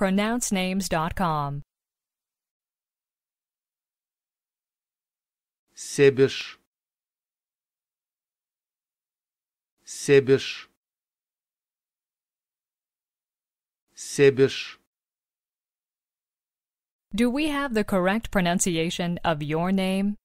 pronouncenames.com. Себеж Себеж Себеж Do we have the correct pronunciation of your name?